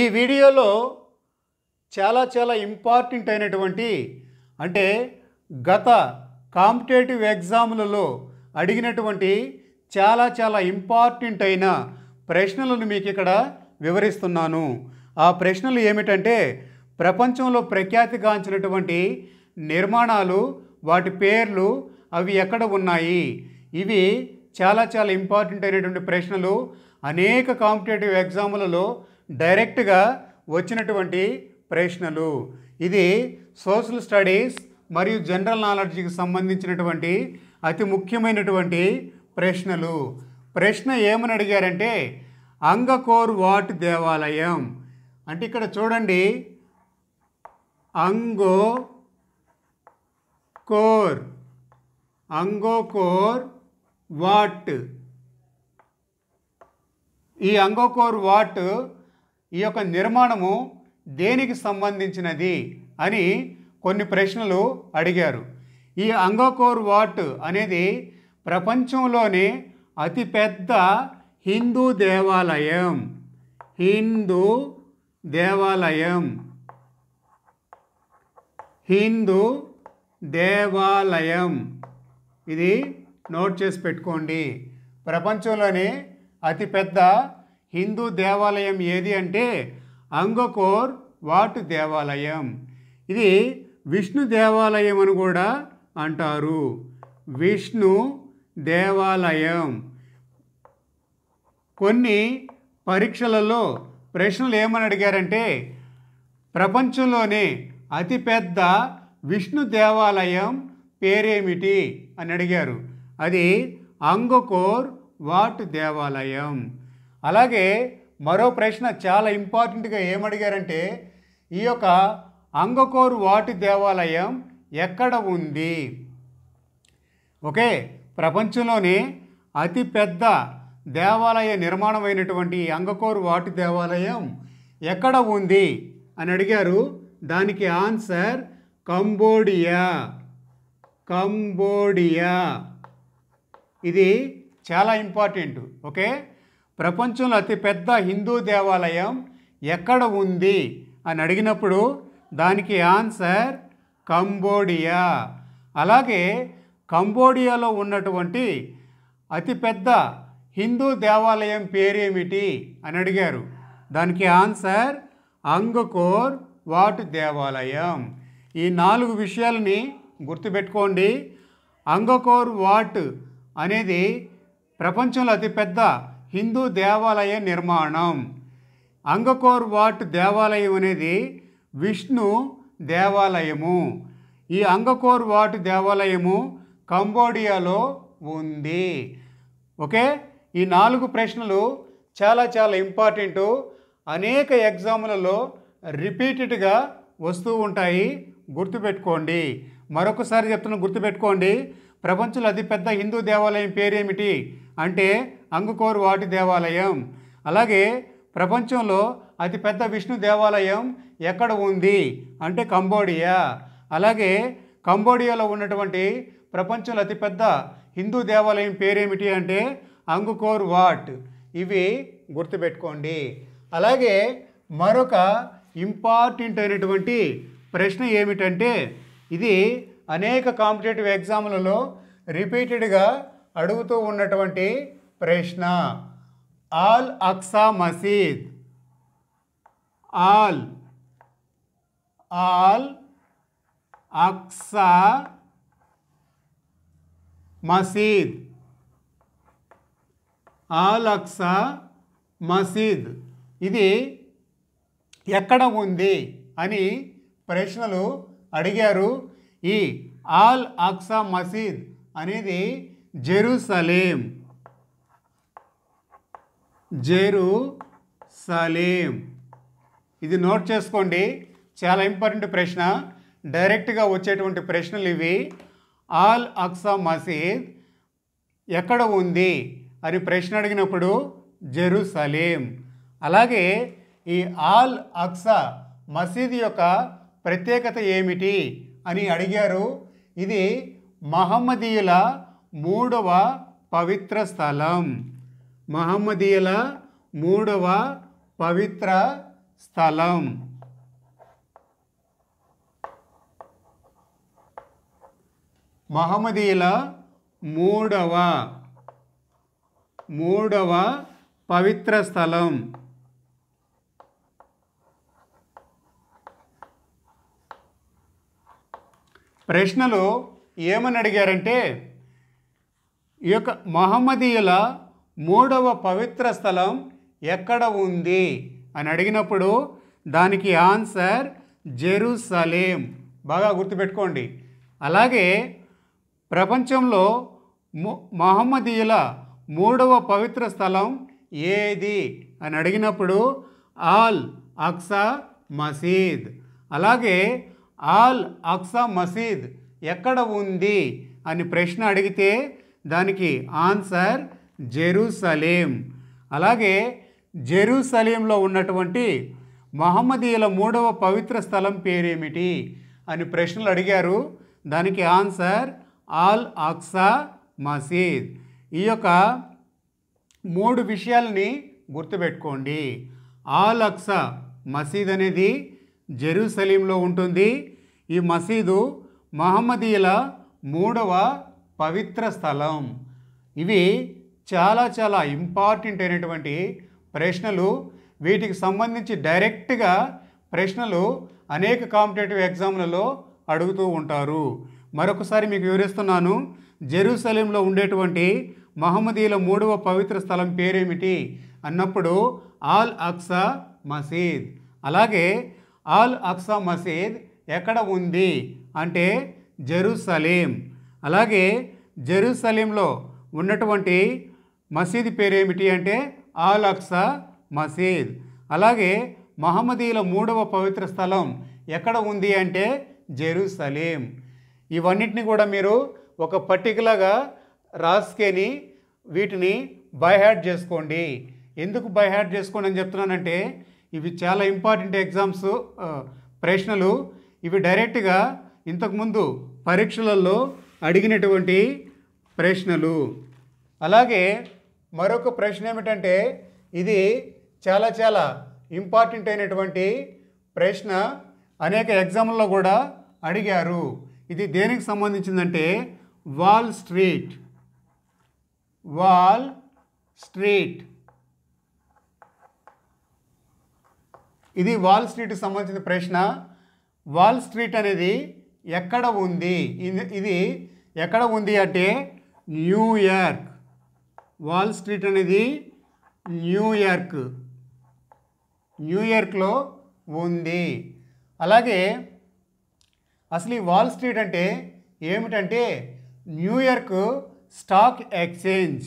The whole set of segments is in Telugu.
ఈ వీడియోలో చాలా చాలా ఇంపార్టెంట్ అయినటువంటి అంటే గత కాంపిటేటివ్ ఎగ్జాములలో అడిగినటువంటి చాలా చాలా ఇంపార్టెంట్ అయిన ప్రశ్నలను మీకు ఇక్కడ వివరిస్తున్నాను ఆ ప్రశ్నలు ఏమిటంటే ప్రపంచంలో ప్రఖ్యాతిగాంచినటువంటి నిర్మాణాలు వాటి పేర్లు అవి ఎక్కడ ఉన్నాయి ఇవి చాలా చాలా ఇంపార్టెంట్ అయినటువంటి ప్రశ్నలు అనేక కాంపిటేటివ్ ఎగ్జాములలో డైరెక్ట్గా వచ్చినటువంటి ప్రశ్నలు ఇది సోషల్ స్టడీస్ మరియు జనరల్ నాలెడ్జ్కి సంబంధించినటువంటి అతి ముఖ్యమైనటువంటి ప్రశ్నలు ప్రశ్న ఏమని అడిగారంటే అంగకోర్ వాట్ దేవాలయం అంటే ఇక్కడ చూడండి అంగో కోర్ అంగోకోర్ వాట్ ఈ అంగోకోర్ వాట్ ఈ యొక్క నిర్మాణము దేనికి సంబంధించినది అని కొన్ని ప్రశ్నలు అడిగారు ఈ అంగకోర్ వాట్ అనేది ప్రపంచంలోనే అతిపెద్ద హిందూ దేవాలయం హిందూ దేవాలయం హిందూ దేవాలయం ఇది నోట్ చేసి పెట్టుకోండి ప్రపంచంలోనే అతిపెద్ద హిందూ దేవాలయం ఏది అంటే అంగకోర్ వాట్ దేవాలయం ఇది విష్ణు దేవాలయం అని కూడా అంటారు విష్ణు దేవాలయం కొన్ని పరీక్షలలో ప్రశ్నలు ఏమని అడిగారంటే ప్రపంచంలోనే అతిపెద్ద విష్ణు దేవాలయం పేరేమిటి అని అడిగారు అది అంగకోర్ వాట్ దేవాలయం అలాగే మరో ప్రశ్న చాలా ఇంపార్టెంట్గా ఏమడిగారంటే ఈ యొక్క అంగకోరు వాటి దేవాలయం ఎక్కడ ఉంది ఓకే ప్రపంచంలోనే అతిపెద్ద దేవాలయ నిర్మాణమైనటువంటి అంగకోరు వాటి దేవాలయం ఎక్కడ ఉంది అని అడిగారు దానికి ఆన్సర్ కంబోడియా కంబోడియా ఇది చాలా ఇంపార్టెంట్ ఓకే ప్రపంచంలో అతిపెద్ద హిందూ దేవాలయం ఎక్కడ ఉంది అని అడిగినప్పుడు దానికి ఆన్సర్ కంబోడియా అలాగే కంబోడియాలో ఉన్నటువంటి అతిపెద్ద హిందూ దేవాలయం పేరేమిటి అని అడిగారు దానికి ఆన్సర్ అంగకోర్ వాట్ దేవాలయం ఈ నాలుగు విషయాలని గుర్తుపెట్టుకోండి అంగకోర్ వాట్ అనేది ప్రపంచంలో అతిపెద్ద హిందూ దేవాలయ నిర్మాణం అంగకోర్ వాట్ దేవాలయం అనేది విష్ణు దేవాలయము ఈ అంగకోర్ వాట్ దేవాలయము కంబోడియాలో ఉంది ఓకే ఈ నాలుగు ప్రశ్నలు చాలా చాలా ఇంపార్టెంట్ అనేక ఎగ్జాములలో రిపీటెడ్గా వస్తూ ఉంటాయి గుర్తుపెట్టుకోండి మరొకసారి చెప్తున్నా గుర్తుపెట్టుకోండి ప్రపంచంలో అతిపెద్ద హిందూ దేవాలయం పేరేమిటి అంటే అంగుకోర్ వాటి దేవాలయం అలాగే ప్రపంచంలో అతిపెద్ద విష్ణు దేవాలయం ఎక్కడ ఉంది అంటే కంబోడియా అలాగే కంబోడియాలో ఉన్నటువంటి ప్రపంచంలో అతిపెద్ద హిందూ దేవాలయం పేరేమిటి అంటే అంగుకోర్ వాట్ ఇవి గుర్తుపెట్టుకోండి అలాగే మరొక ఇంపార్టెంట్ అయినటువంటి ప్రశ్న ఏమిటంటే ఇది అనేక కాంపిటేటివ్ ఎగ్జామ్లలో రిపీటెడ్గా అడుగుతూ ఉన్నటువంటి ప్రశ్న ఆల్ అక్సా మసీద్ ఆల్ ఆల్ అక్సా మసీద్ ఆల్ అక్సా మసీద్ ఇది ఎక్కడ ఉంది అని ప్రశ్నలు అడిగారు ఈ ఆల్ అక్సా మసీద్ అనేది జెరూసలేం జెరు సలేం ఇది నోట్ చేసుకోండి చాలా ఇంపార్టెంట్ ప్రశ్న డైరెక్ట్గా వచ్చేటువంటి ప్రశ్నలు ఇవి ఆల్ అక్సా మసీద్ ఎక్కడ ఉంది అని ప్రశ్న అడిగినప్పుడు జెరూసలేం అలాగే ఈ ఆల్ అక్సా మసీద్ యొక్క ప్రత్యేకత ఏమిటి అని అడిగారు ఇది మహమ్మదీయుల మూడవ పవిత్ర స్థలం మహమ్మదీయుల మూడవ పవిత్ర స్థలం మహమ్మదీయుల మూడవ మూడవ పవిత్ర స్థలం ప్రశ్నలు ఏమని అడిగారంటే ఈ యొక్క మహమ్మదీయుల మూడవ పవిత్ర స్థలం ఎక్కడ ఉంది అని అడిగినప్పుడు దానికి ఆన్సర్ జెరూసలేం బాగా గుర్తుపెట్టుకోండి అలాగే ప్రపంచంలో మహమ్మదీయుల మూడవ పవిత్ర స్థలం ఏది అని అడిగినప్పుడు ఆల్ అక్సా మసీద్ అలాగే ఆల్ అక్సా మసీద్ ఎక్కడ ఉంది అని ప్రశ్న అడిగితే దానికి ఆన్సర్ జెరూసలేం అలాగే జెరూసలేంలో ఉన్నటువంటి మహమ్మదీయుల మూడవ పవిత్ర స్థలం పేరేమిటి అని ప్రశ్నలు అడిగారు దానికి ఆన్సర్ ఆల్ అక్సా మసీద్ ఈ యొక్క మూడు విషయాల్ని గుర్తుపెట్టుకోండి ఆల్ అక్సా మసీద్ అనేది జెరూసలీంలో ఉంటుంది ఈ మసీదు మహమ్మదీయుల మూడవ పవిత్ర స్థలం ఇవి చాలా చాలా ఇంపార్టెంట్ అయినటువంటి ప్రశ్నలు వీటికి సంబంధించి డైరెక్ట్గా ప్రశ్నలు అనేక కాంపిటేటివ్ ఎగ్జామ్లలో అడుగుతూ ఉంటారు మరొకసారి మీకు వివరిస్తున్నాను జెరూసలేంలో ఉండేటువంటి మహమ్మదీల మూడవ పవిత్ర స్థలం పేరేమిటి అన్నప్పుడు ఆల్ అక్సా మసీద్ అలాగే ఆల్ అక్సా మసీద్ ఎక్కడ ఉంది అంటే జెరూసలీం అలాగే జెరూసలీంలో ఉన్నటువంటి మసీద్ పేరేమిటి అంటే ఆల్ అక్సా మసీద్ అలాగే మహమ్మదీల మూడవ పవిత్ర స్థలం ఎక్కడ ఉంది అంటే జెరూసలీం ఇవన్నిటిని కూడా మీరు ఒక పర్టికులర్గా రాసుకొని వీటిని బైహ్యాడ్ చేసుకోండి ఎందుకు బైహ్యాడ్ చేసుకోండి అని చెప్తున్నానంటే ఇవి చాలా ఇంపార్టెంట్ ఎగ్జామ్స్ ప్రశ్నలు ఇవి డైరెక్ట్గా ఇంతకుముందు పరీక్షలలో అడిగినటువంటి ప్రశ్నలు అలాగే మరొక ప్రశ్న ఏమిటంటే ఇది చాలా చాలా ఇంపార్టెంట్ అయినటువంటి ప్రశ్న అనేక ఎగ్జామ్లో కూడా అడిగారు ఇది దేనికి సంబంధించిందంటే వాల్ స్ట్రీట్ వాల్ స్ట్రీట్ ఇది వాల్ స్ట్రీట్కి సంబంధించిన ప్రశ్న వాల్ స్ట్రీట్ అనేది ఎక్కడ ఉంది ఇది ఎక్కడ ఉంది అంటే న్యూయార్క్ వాల్ స్ట్రీట్ అనేది న్యూయార్క్ న్యూయార్క్లో ఉంది అలాగే అసలు ఈ వాల్ స్ట్రీట్ అంటే ఏమిటంటే New York stock exchange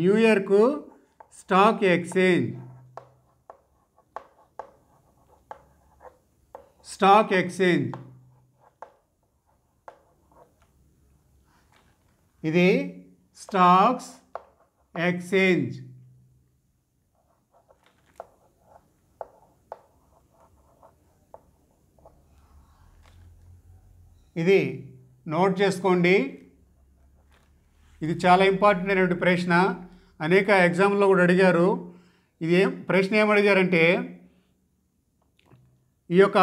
New York stock exchange stock exchange ఇది స్టాక్స్ ఎక్స్చేంజ్ ఇది నోట్ చేసుకోండి ఇది చాలా ఇంపార్టెంట్ అయినటువంటి ప్రశ్న అనేక ఎగ్జామ్లో కూడా అడిగారు ఇది ఏం ప్రశ్న ఏమడిగారంటే ఈ యొక్క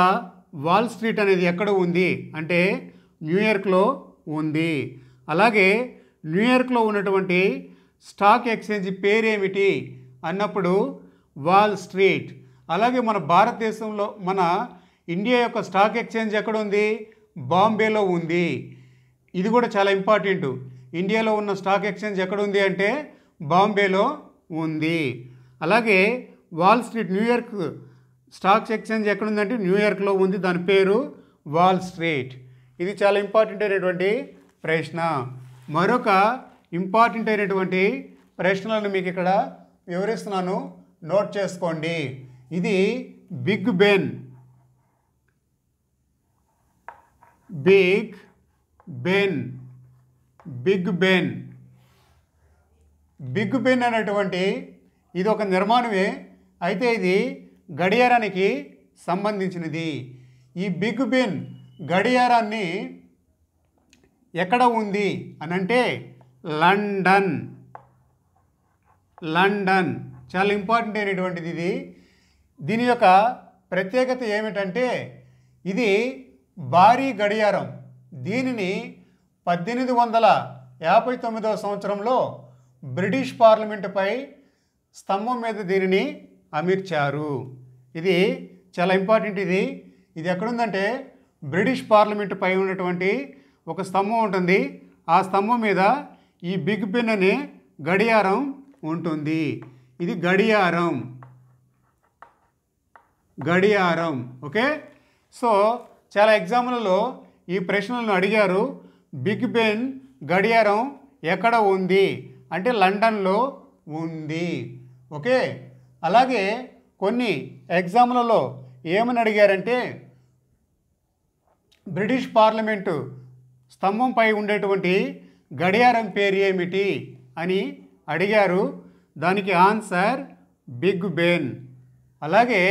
వాల్ స్ట్రీట్ అనేది ఎక్కడ ఉంది అంటే న్యూయార్క్లో ఉంది అలాగే న్యూయార్క్లో ఉన్నటువంటి స్టాక్ ఎక్స్చేంజ్ పేరేమిటి అన్నప్పుడు వాల్ స్ట్రీట్ అలాగే మన భారతదేశంలో మన ఇండియా యొక్క స్టాక్ ఎక్స్చేంజ్ ఎక్కడ ఉంది బాంబేలో ఉంది ఇది కూడా చాలా ఇంపార్టెంట్ ఇండియాలో ఉన్న స్టాక్ ఎక్స్చేంజ్ ఎక్కడ ఉంది అంటే బాంబేలో ఉంది అలాగే Wall Street New York stocks exchange ఎక్కడ ఉందంటే న్యూయార్క్లో ఉంది దాని పేరు వాల్ స్ట్రీట్ ఇది చాలా ఇంపార్టెంట్ అయినటువంటి ప్రశ్న మరొక ఇంపార్టెంట్ అయినటువంటి ప్రశ్నలను మీకు ఇక్కడ వివరిస్తున్నాను నోట్ చేసుకోండి ఇది Big Ben Big Ben Big Ben Big Ben అనేటువంటి ఇది ఒక నిర్మాణమే అయితే ఇది గడియారానికి సంబంధించినది ఈ బిగ్ బిన్ గడియారాన్ని ఎక్కడ ఉంది అనంటే లండన్ లండన్ చాలా ఇంపార్టెంట్ అయినటువంటిది ఇది దీని యొక్క ప్రత్యేకత ఏమిటంటే ఇది భారీ గడియారం దీనిని పద్దెనిమిది వందల యాభై తొమ్మిదవ సంవత్సరంలో బ్రిటిష్ పార్లమెంటుపై స్తంభం మీద దీనిని అమర్చారు ఇది చాలా ఇంపార్టెంట్ ఇది ఇది ఎక్కడుందంటే బ్రిటిష్ పార్లమెంట్ పై ఉన్నటువంటి ఒక స్తంభం ఉంటుంది ఆ స్తంభం మీద ఈ బిగ్ పెన్ అనే గడియారం ఉంటుంది ఇది గడియారం గడియారం ఓకే సో చాలా ఎగ్జాములలో ఈ ప్రశ్నలను అడిగారు బిగ్ బెన్ గడియారం ఎక్కడ ఉంది అంటే లండన్లో ఉంది ఓకే అలాగే కొన్ని ఎగ్జామ్లలో ఏమని అడిగారంటే బ్రిటిష్ పార్లమెంటు స్తంభంపై ఉండేటువంటి గడియారం పేరు ఏమిటి అని అడిగారు దానికి ఆన్సర్ బిగ్ బెన్ అలాగే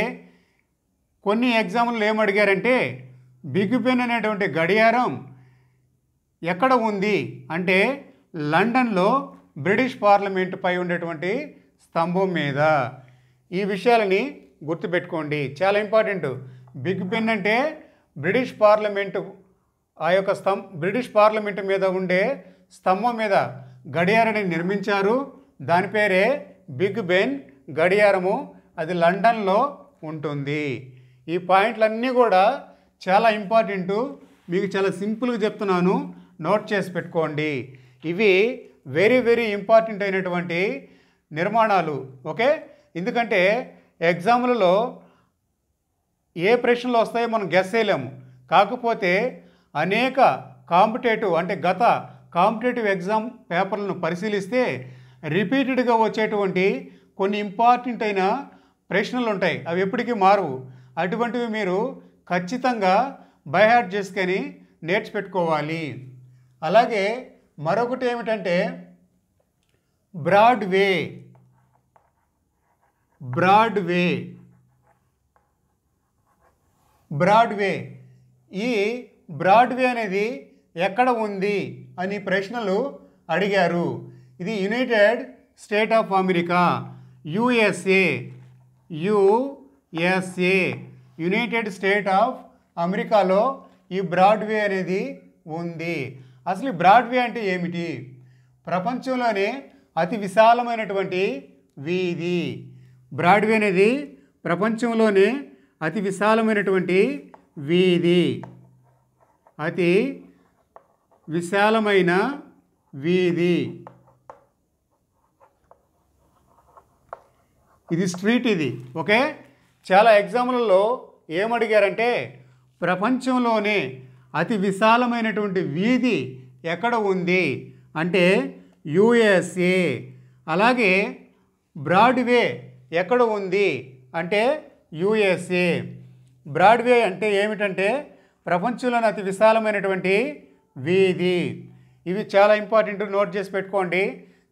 కొన్ని ఎగ్జామ్లు ఏమడిగారంటే బిగ్ బెన్ అనేటువంటి గడియారం ఎక్కడ ఉంది అంటే లండన్లో బ్రిటిష్ పార్లమెంటుపై ఉండేటువంటి స్తంభం మీద ఈ విషయాలని గుర్తుపెట్టుకోండి చాలా ఇంపార్టెంట్ బిగ్ బెన్ అంటే బ్రిటిష్ పార్లమెంటు ఆ యొక్క స్తం బ్రిటిష్ పార్లమెంటు మీద ఉండే స్తంభం మీద గడియారని నిర్మించారు దాని పేరే బిగ్ బెన్ గడియారము అది లండన్లో ఉంటుంది ఈ పాయింట్లన్నీ కూడా చాలా ఇంపార్టెంట్ మీకు చాలా సింపుల్గా చెప్తున్నాను నోట్ చేసి పెట్టుకోండి ఇవి వెరీ వెరీ ఇంపార్టెంట్ అయినటువంటి నిర్మాణాలు ఓకే ఎందుకంటే ఎగ్జామ్లలో ఏ ప్రశ్నలు వస్తాయో మనం గెస్ చేయలేము కాకపోతే అనేక కాంపిటేటివ్ అంటే గత కాంపిటేటివ్ ఎగ్జామ్ పేపర్లను పరిశీలిస్తే రిపీటెడ్గా వచ్చేటువంటి కొన్ని ఇంపార్టెంట్ అయిన ప్రశ్నలు ఉంటాయి అవి ఎప్పటికీ మారవు అటువంటివి మీరు ఖచ్చితంగా బైహార్ట్ చేసుకొని నేర్చిపెట్టుకోవాలి అలాగే మరొకటి ఏమిటంటే బ్రాడ్వే బ్రాడ్వే బ్రాడ్వే ఈ బ్రాడ్వే అనేది ఎక్కడ ఉంది అని ప్రశ్నలు అడిగారు ఇది United State of America USA USA United State of అమెరికాలో ఈ బ్రాడ్వే అనేది ఉంది అసలు బ్రాడ్వే అంటే ఏమిటి ప్రపంచంలోనే అతి విశాలమైనటువంటి వీధి బ్రాడ్వే అనేది ప్రపంచంలోనే అతి విశాలమైనటువంటి వీధి అతి విశాలమైన వీధి ఇది స్ట్రీట్ ఇది ఓకే చాలా ఎగ్జాములలో ఏమడిగారంటే ప్రపంచంలోనే అతి విశాలమైనటువంటి వీధి ఎక్కడ ఉంది అంటే యుఎస్ఏ అలాగే బ్రాడ్వే ఎక్కడ ఉంది అంటే యుఎస్ఏ బ్రాడ్వే అంటే ఏమిటంటే ప్రపంచంలోని అతి విశాలమైనటువంటి వీధి ఇవి చాలా ఇంపార్టెంట్ నోట్ చేసి పెట్టుకోండి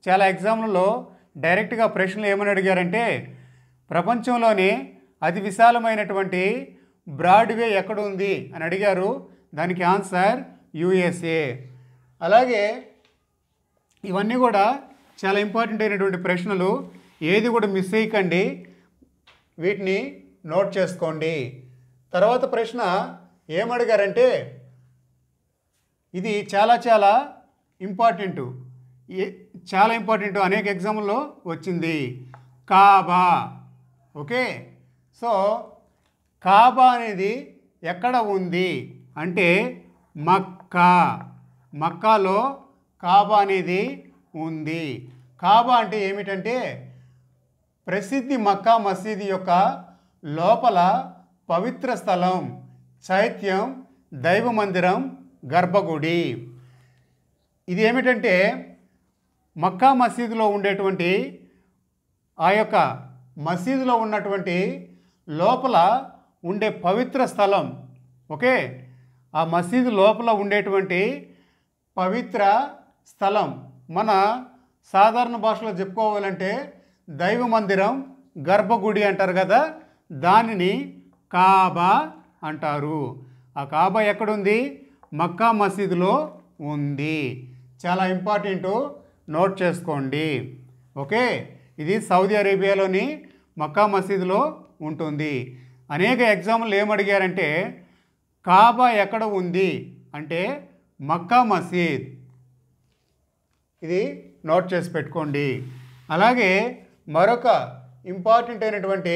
చాలా ఎగ్జామ్లలో డైరెక్ట్గా ప్రశ్నలు ఏమని అడిగారంటే ప్రపంచంలోని అతి విశాలమైనటువంటి బ్రాడ్వే ఎక్కడ ఉంది అని అడిగారు దానికి ఆన్సర్ యుఎస్ఏ అలాగే ఇవన్నీ కూడా చాలా ఇంపార్టెంట్ అయినటువంటి ప్రశ్నలు ఏది కూడా మిస్ చేయకండి వీటిని నోట్ చేసుకోండి తర్వాత ప్రశ్న ఏమడిగారంటే ఇది చాలా చాలా ఇంపార్టెంట్ చాలా ఇంపార్టెంట్ అనేక ఎగ్జామ్లో వచ్చింది కాబా ఓకే సో కాబా అనేది ఎక్కడ ఉంది అంటే మక్కా మక్కాలో కాబా అనేది ఉంది కాబా అంటే ఏమిటంటే ప్రసిద్ధి మక్కా మసీదు యొక్క లోపల పవిత్ర స్థలం చైత్యం దైవ మందిరం గర్భగుడి ఇది ఏమిటంటే మక్కా మసీదులో ఉండేటువంటి ఆ యొక్క మసీదులో ఉన్నటువంటి లోపల ఉండే పవిత్ర స్థలం ఓకే ఆ మసీదు లోపల ఉండేటువంటి పవిత్ర స్థలం మన సాధారణ భాషలో చెప్పుకోవాలంటే దైవ మందిరం గర్భగుడి అంటారు కదా దానిని కాబా అంటారు ఆ కాబా ఎక్కడుంది మక్కా మసీదులో ఉంది చాలా ఇంపార్టెంట్ నోట్ చేసుకోండి ఓకే ఇది సౌదీ అరేబియాలోని మక్కా మసీదులో ఉంటుంది అనేక ఎగ్జామ్లు ఏమడిగారంటే కాబా ఎక్కడ ఉంది అంటే మక్కా మసీద్ ఇది నోట్ చేసి పెట్టుకోండి అలాగే మరొక ఇంపార్టెంట్ అయినటువంటి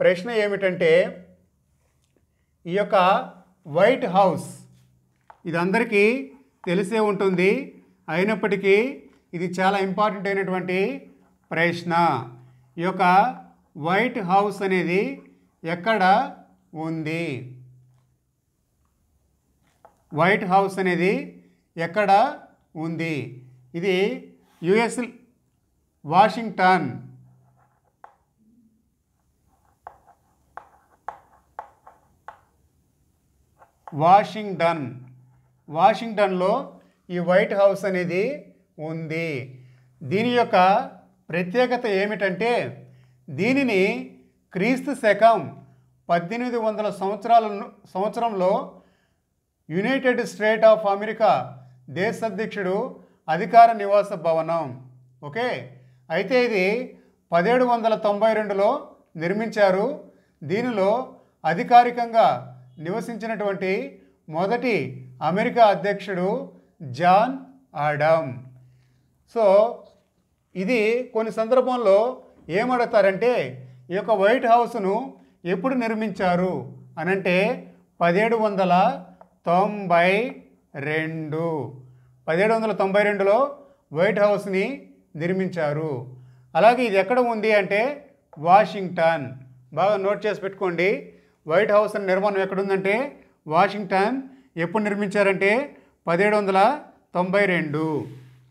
ప్రశ్న ఏమిటంటే ఈ యొక్క వైట్ హౌస్ ఇది అందరికీ తెలిసే ఉంటుంది అయినప్పటికీ ఇది చాలా ఇంపార్టెంట్ అయినటువంటి ప్రశ్న ఈ యొక్క వైట్ హౌస్ అనేది ఎక్కడ ఉంది వైట్ హౌస్ అనేది ఎక్కడ ఉంది ఇది యుఎస్ వాషింగ్టన్ వాషింగ్టన్ వాషింగ్టన్లో ఈ వైట్ హౌస్ అనేది ఉంది దీని యొక్క ప్రత్యేకత ఏమిటంటే దీనిని క్రీస్తు శకం పద్దెనిమిది వందల సంవత్సరాల సంవత్సరంలో యునైటెడ్ స్టేట్ ఆఫ్ అమెరికా దేశ అధ్యక్షుడు అధికార నివాస భవనం ఓకే అయితే ఇది పదిహేడు వందల తొంభై రెండులో నిర్మించారు దీనిలో అధికారికంగా నివసించినటువంటి మొదటి అమెరికా అధ్యక్షుడు జాన్ ఆడమ్ సో ఇది కొన్ని సందర్భంలో ఏమడతారంటే ఈ యొక్క వైట్ హౌస్ను ఎప్పుడు నిర్మించారు అనంటే పదిహేడు వందల తొంభై రెండు పదిహేడు వందల తొంభై రెండులో వైట్ హౌస్ని నిర్మించారు అలాగే ఇది ఎక్కడ ఉంది అంటే వాషింగ్టన్ బాగా నోట్ చేసి పెట్టుకోండి వైట్ హౌస్ అనే నిర్మాణం ఎక్కడుందంటే వాషింగ్టన్ ఎప్పుడు నిర్మించారంటే పదిహేడు వందల తొంభై రెండు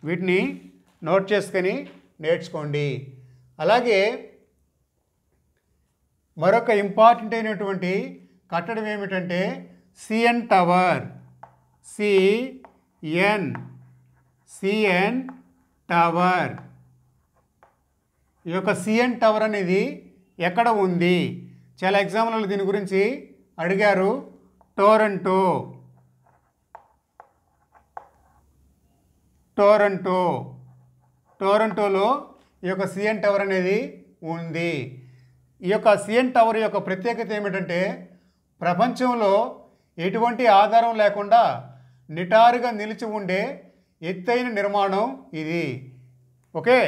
వీటిని నోట్ చేసుకొని నేర్చుకోండి అలాగే మరొక ఇంపార్టెంట్ అయినటువంటి కట్టడం ఏమిటంటే CN tower CN CN tower ఈ యొక్క సిఎన్ టవర్ అనేది ఎక్కడ ఉంది చాలా ఎగ్జాంపుల్ దీని గురించి అడిగారు టోరంటో టోరంటో టోరంటోలో ఈ యొక్క సిఎన్ టవర్ అనేది ఉంది ఈ యొక్క సిఎన్ టవర్ యొక్క ప్రత్యేకత ఏమిటంటే ప్రపంచంలో ఎటువంటి ఆధారం లేకుండా నిటారుగా నిలిచి ఉండే ఎత్తైన నిర్మాణం ఇది ఓకే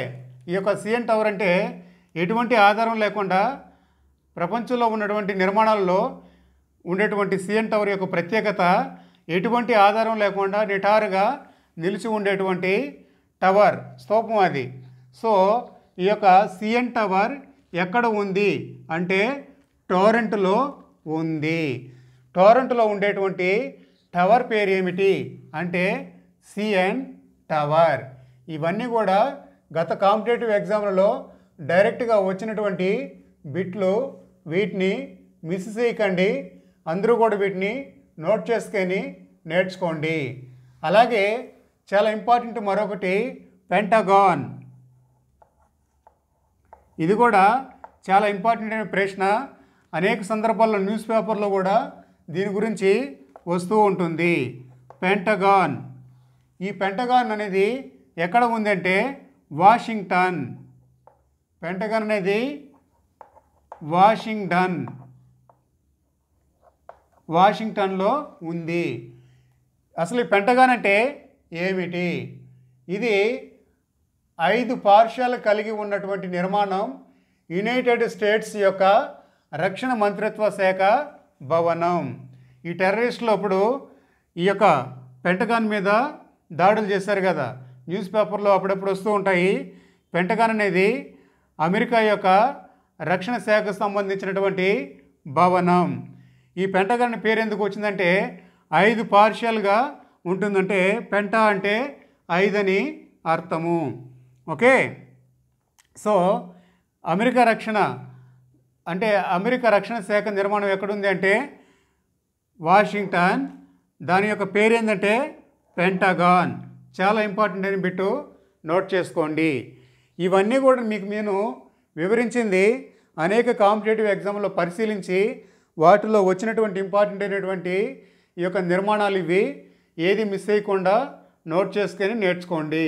ఈ యొక్క సిఎన్ టవర్ అంటే ఎటువంటి ఆధారం లేకుండా ప్రపంచంలో ఉన్నటువంటి నిర్మాణాల్లో ఉండేటువంటి సిఎన్ టవర్ యొక్క ప్రత్యేకత ఎటువంటి ఆధారం లేకుండా నిటారుగా నిలిచి ఉండేటువంటి టవర్ స్తూపం అది సో ఈ యొక్క సిఎన్ టవర్ ఎక్కడ ఉంది అంటే టోరెంట్లో ఉంది టోరెంట్లో ఉండేటువంటి టవర్ పేరు ఏమిటి అంటే సిఎన్ టవర్ ఇవన్నీ కూడా గత కాంపిటేటివ్ ఎగ్జామ్లలో డైరెక్ట్గా వచ్చినటువంటి బిట్లు వీటిని మిస్ చేయకండి అందరూ కూడా వీటిని నోట్ చేసుకొని నేర్చుకోండి అలాగే చాలా ఇంపార్టెంట్ మరొకటి పెంటగాన్ ఇది కూడా చాలా ఇంపార్టెంట్ అయిన ప్రశ్న అనేక సందర్భాల్లో న్యూస్ పేపర్లో కూడా దీని గురించి వస్తూ ఉంటుంది పెంటగాన్ ఈ పెంటగాన్ అనేది ఎక్కడ ఉందంటే వాషింగ్టన్ పెంటగాన్ అనేది వాషింగ్టన్ వాషింగ్టన్లో ఉంది అసలు ఈ పెంటగాన్ అంటే ఏమిటి ఇది ఐదు పార్శ్వాలు కలిగి ఉన్నటువంటి నిర్మాణం యునైటెడ్ స్టేట్స్ యొక్క రక్షణ మంత్రిత్వ శాఖ భవనం ఈ టెర్రరిస్టులు అప్పుడు ఈ యొక్క పెంటగాన్ మీద దాడులు చేశారు కదా న్యూస్ పేపర్లో అప్పుడప్పుడు వస్తూ ఉంటాయి పెంటగాన్ అనేది అమెరికా యొక్క రక్షణ శాఖకు సంబంధించినటువంటి భవనం ఈ పెంటగన్ పేరు ఎందుకు వచ్చిందంటే ఐదు పార్షియల్గా ఉంటుందంటే పెంట అంటే ఐదని అర్థము ఓకే సో అమెరికా రక్షణ అంటే అమెరికా రక్షణ శాఖ నిర్మాణం ఎక్కడుంది అంటే వాషింగ్టన్ దాని యొక్క పేరు ఏంటంటే పెంటగాన్ చాలా ఇంపార్టెంట్ అని బిట్టు నోట్ చేసుకోండి ఇవన్నీ కూడా మీకు నేను వివరించింది అనేక కాంపిటేటివ్ ఎగ్జామ్లో పరిశీలించి వాటిలో వచ్చినటువంటి ఇంపార్టెంట్ అయినటువంటి ఈ యొక్క నిర్మాణాలు ఇవి ఏది మిస్ అయ్యకుండా నోట్ చేసుకొని నేర్చుకోండి